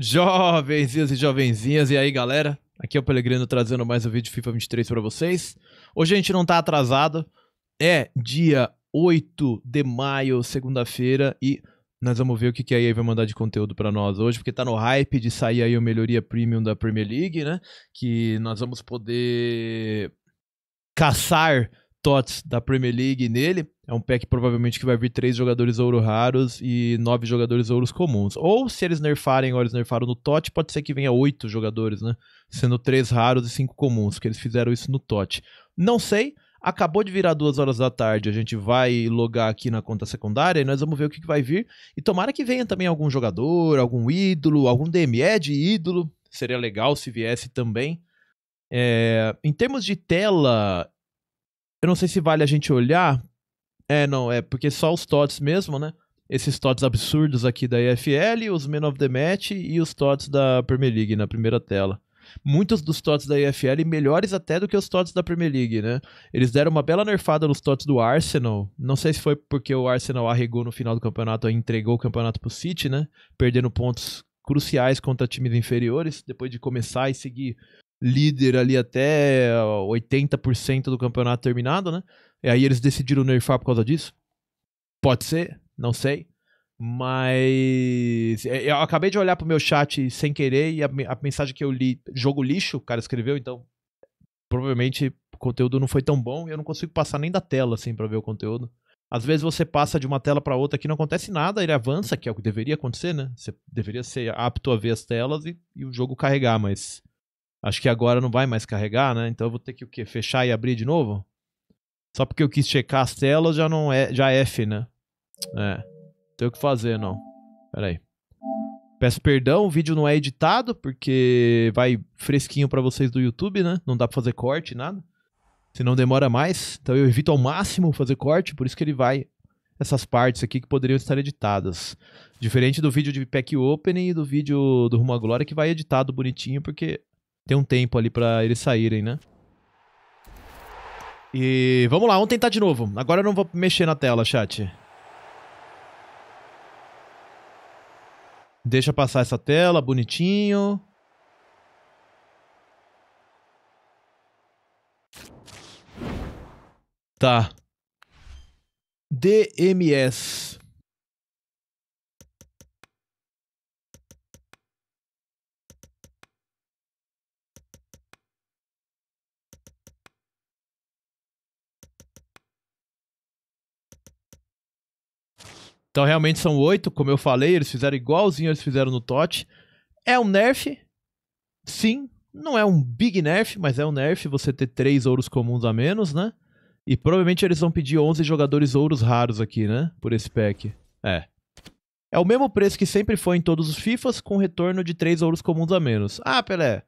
Jovenzinhos e jovenzinhas, e aí galera? Aqui é o Pelegrino trazendo mais um vídeo FIFA 23 para vocês. Hoje a gente não tá atrasado, é dia 8 de maio, segunda-feira, e nós vamos ver o que a EA vai mandar de conteúdo para nós hoje, porque tá no hype de sair aí o melhoria premium da Premier League, né? Que nós vamos poder caçar tots da Premier League nele. É um pack provavelmente que vai vir três jogadores ouro raros e nove jogadores ouros comuns. Ou se eles nerfarem, ou eles nerfaram no TOT, pode ser que venha oito jogadores, né? Sendo três raros e cinco comuns, que eles fizeram isso no TOT. Não sei, Acabou de virar duas horas da tarde, a gente vai logar aqui na conta secundária e nós vamos ver o que, vai vir. E tomara que venha também algum jogador, algum ídolo, algum DME é de ídolo. Seria legal se viesse também. É... em termos de tela, eu não sei se vale a gente olhar. É, não, é porque só os TOTS mesmo, né? Esses TOTS absurdos aqui da EFL, os Men of the Match e os TOTS da Premier League na primeira tela. Muitos dos TOTS da EFL melhores até do que os TOTS da Premier League, né? Eles deram uma bela nerfada nos TOTS do Arsenal. Não sei se foi porque o Arsenal arregou no final do campeonato e entregou o campeonato pro City, né? Perdendo pontos cruciais contra times inferiores, depois de começar e seguir líder ali até 80% do campeonato terminado, né? E aí eles decidiram nerfar por causa disso. Pode ser, não sei. Mas é, eu acabei de olhar pro meu chat sem querer e a, a mensagem que eu li, jogo lixo, o cara escreveu, então provavelmente o conteúdo não foi tão bom e eu não consigo passar nem da tela assim para ver o conteúdo. Às vezes você passa de uma tela para outra que não acontece nada, ele avança, que é o que deveria acontecer, né? Você deveria ser apto a ver as telas e, e o jogo carregar, mas Acho que agora não vai mais carregar, né? Então eu vou ter que o quê? Fechar e abrir de novo? Só porque eu quis checar as telas já não é, já é F, né? É. Tem o que fazer, não. Pera aí. Peço perdão, o vídeo não é editado porque vai fresquinho para vocês do YouTube, né? Não dá para fazer corte, nada. se não demora mais. Então eu evito ao máximo fazer corte, por isso que ele vai essas partes aqui que poderiam estar editadas. Diferente do vídeo de pack opening e do vídeo do Rumo à Glória que vai editado bonitinho porque tem um tempo ali para eles saírem, né? E vamos lá, vamos tentar de novo. Agora eu não vou mexer na tela, chat. Deixa passar essa tela, bonitinho. Tá. DMS. Então realmente são oito, como eu falei, eles fizeram igualzinho eles fizeram no TOT. É um nerf, sim, não é um big nerf, mas é um nerf você ter três ouros comuns a menos, né? E provavelmente eles vão pedir 11 jogadores ouros raros aqui, né? Por esse pack. É. É o mesmo preço que sempre foi em todos os FIFAs, com retorno de 3 ouros comuns a menos. Ah, Pelé,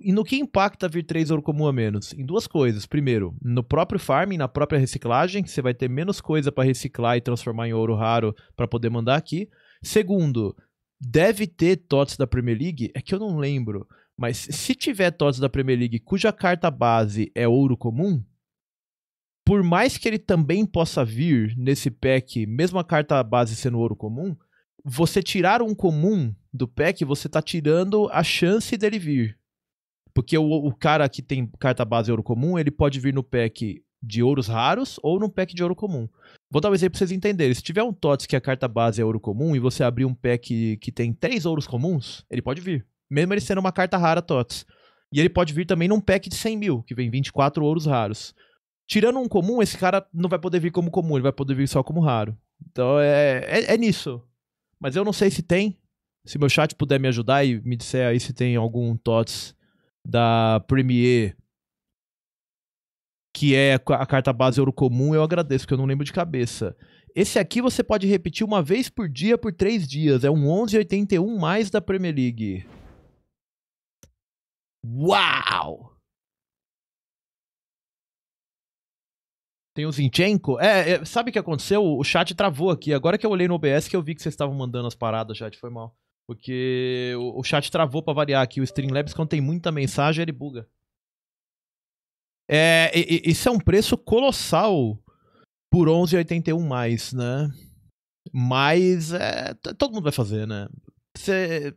e no que impacta vir três ouro comum a menos? Em duas coisas. Primeiro, no próprio farming, na própria reciclagem, você vai ter menos coisa para reciclar e transformar em ouro raro para poder mandar aqui. Segundo, deve ter TOTS da Premier League? É que eu não lembro. Mas se tiver TOTS da Premier League cuja carta base é ouro comum, por mais que ele também possa vir nesse pack, mesmo a carta base sendo ouro comum, você tirar um comum do pack, você está tirando a chance dele vir. Porque o, o cara que tem carta base ouro comum, ele pode vir no pack de ouros raros ou num pack de ouro comum. Vou dar um exemplo pra vocês entenderem. Se tiver um TOTS que a carta base é ouro comum e você abrir um pack que tem três ouros comuns, ele pode vir. Mesmo ele sendo uma carta rara TOTS. E ele pode vir também num pack de 100 mil, que vem 24 ouros raros. Tirando um comum, esse cara não vai poder vir como comum, ele vai poder vir só como raro. Então é, é, é nisso. Mas eu não sei se tem. Se meu chat puder me ajudar e me disser aí se tem algum TOTS da Premier que é a carta base Ouro Comum, eu agradeço, porque eu não lembro de cabeça. Esse aqui você pode repetir uma vez por dia por três dias. É um 1181 mais da Premier League. Uau! Tem o Zinchenko? É, é, sabe o que aconteceu? O chat travou aqui. Agora que eu olhei no OBS que eu vi que vocês estavam mandando as paradas, chat. Foi mal. Porque o, o chat travou para variar aqui. O Streamlabs, quando tem muita mensagem, ele buga. É, e, e, isso é um preço colossal por 11,81 mais, né? Mas é, todo mundo vai fazer, né? Você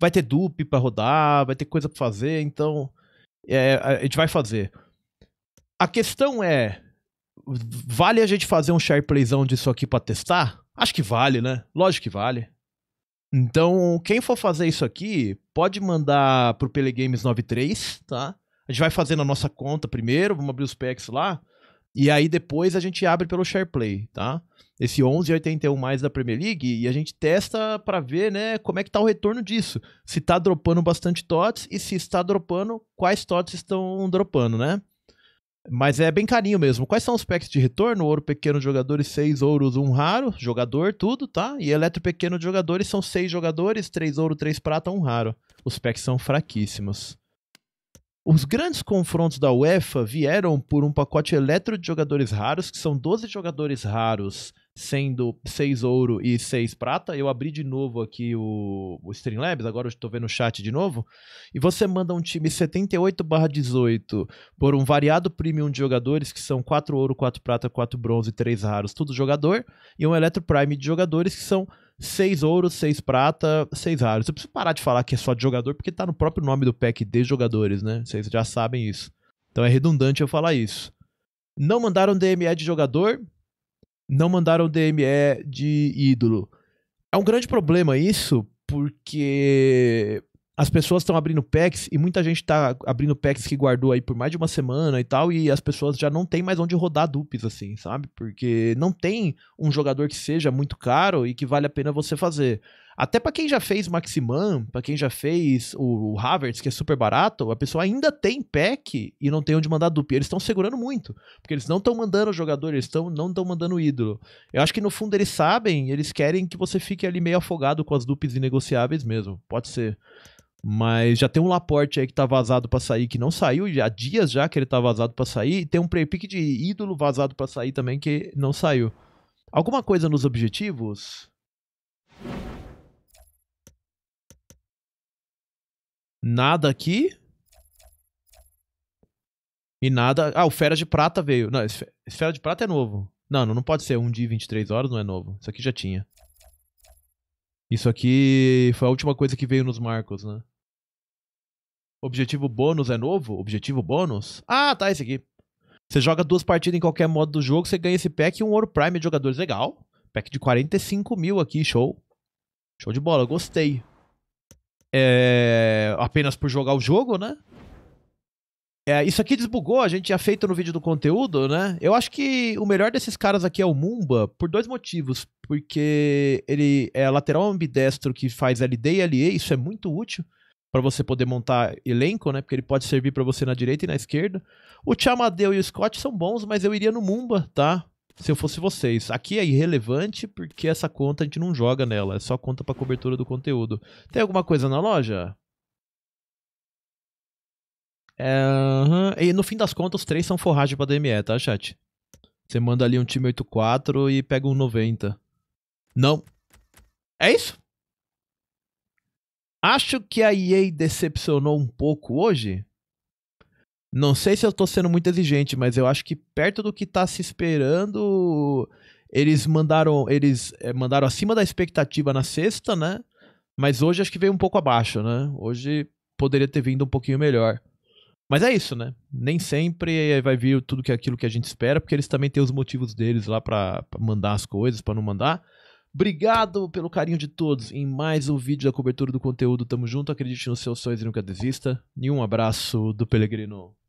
vai ter dupe para rodar, vai ter coisa para fazer, então é, a gente vai fazer. A questão é, vale a gente fazer um share disso aqui para testar? Acho que vale, né? Lógico que vale. Então, quem for fazer isso aqui, pode mandar pro Pelegames 93, tá? A gente vai fazer na nossa conta primeiro, vamos abrir os packs lá. E aí depois a gente abre pelo SharePlay, tá? Esse 11,81 mais da Premier League e a gente testa para ver, né, como é que tá o retorno disso. Se tá dropando bastante TOTS e se está dropando, quais TOTS estão dropando, né? Mas é bem carinho mesmo. Quais são os packs de retorno? Ouro pequeno de jogadores, 6 ouros, 1 um raro, jogador, tudo, tá? E eletro pequeno de jogadores são 6 jogadores, 3 ouro, 3 prata, 1 um raro. Os packs são fraquíssimos. Os grandes confrontos da UEFA vieram por um pacote eletro de jogadores raros, que são 12 jogadores raros sendo 6 ouro e 6 prata. Eu abri de novo aqui o, o Streamlabs, agora eu estou vendo o chat de novo. E você manda um time 78/18 por um variado premium de jogadores, que são 4 ouro, 4 prata, 4 bronze, 3 raros, tudo jogador, e um Electro Prime de jogadores que são 6 ouro, 6 prata, 6 raros. Eu preciso parar de falar que é só de jogador, porque está no próprio nome do pack de jogadores, né? Vocês já sabem isso. Então é redundante eu falar isso. Não mandaram DME de jogador, não mandaram DME de ídolo. É um grande problema isso, porque as pessoas estão abrindo packs e muita gente está abrindo packs que guardou aí por mais de uma semana e tal, e as pessoas já não tem mais onde rodar dupes, assim, sabe? Porque não tem um jogador que seja muito caro e que vale a pena você fazer. Até para quem já fez Maximan, para quem já fez o, o Havertz, que é super barato, a pessoa ainda tem pack e não tem onde mandar dupla. Eles estão segurando muito, porque eles não estão mandando o jogador, eles tão, não estão mandando o ídolo. Eu acho que no fundo eles sabem, eles querem que você fique ali meio afogado com as dupes inegociáveis mesmo. Pode ser. Mas já tem um Laporte aí que tá vazado para sair, que não saiu, há dias já que ele tá vazado para sair. E tem um pre pick de ídolo vazado para sair também, que não saiu. Alguma coisa nos objetivos? Nada aqui. E nada... Ah, o Fera de Prata veio. Não, fera de Prata é novo. Não, não pode ser um dia e 23 horas, não é novo. Isso aqui já tinha. Isso aqui foi a última coisa que veio nos marcos, né? Objetivo bônus é novo? Objetivo bônus? Ah, tá, esse aqui. Você joga duas partidas em qualquer modo do jogo, você ganha esse pack e um ouro prime de jogadores. Legal. Pack de 45 mil aqui, show. Show de bola, gostei é, apenas por jogar o jogo, né? É, isso aqui desbugou, a gente tinha feito no vídeo do conteúdo, né? Eu acho que o melhor desses caras aqui é o Mumba, por dois motivos. Porque ele é lateral ambidestro que faz LD e LE, isso é muito útil para você poder montar elenco, né? Porque ele pode servir para você na direita e na esquerda. O Chamadeu e o Scott são bons, mas eu iria no Mumba, tá? se eu fosse vocês. Aqui é irrelevante porque essa conta a gente não joga nela, é só conta para cobertura do conteúdo. Tem alguma coisa na loja? É, uhum. E no fim das contas, os três são forragem para DME, tá, chat? Você manda ali um time 84 e pega um 90. Não. É isso? Acho que a EA decepcionou um pouco hoje. Não sei se eu tô sendo muito exigente, mas eu acho que perto do que tá se esperando, eles mandaram, eles eh, mandaram acima da expectativa na sexta, né? Mas hoje acho que veio um pouco abaixo, né? Hoje poderia ter vindo um pouquinho melhor. Mas é isso, né? Nem sempre vai vir tudo que é aquilo que a gente espera, porque eles também têm os motivos deles lá para mandar as coisas, para não mandar. Obrigado pelo carinho de todos em mais um vídeo da cobertura do conteúdo. Tamo junto, acredite nos seus sonhos e nunca desista. E um abraço do Pelegrino.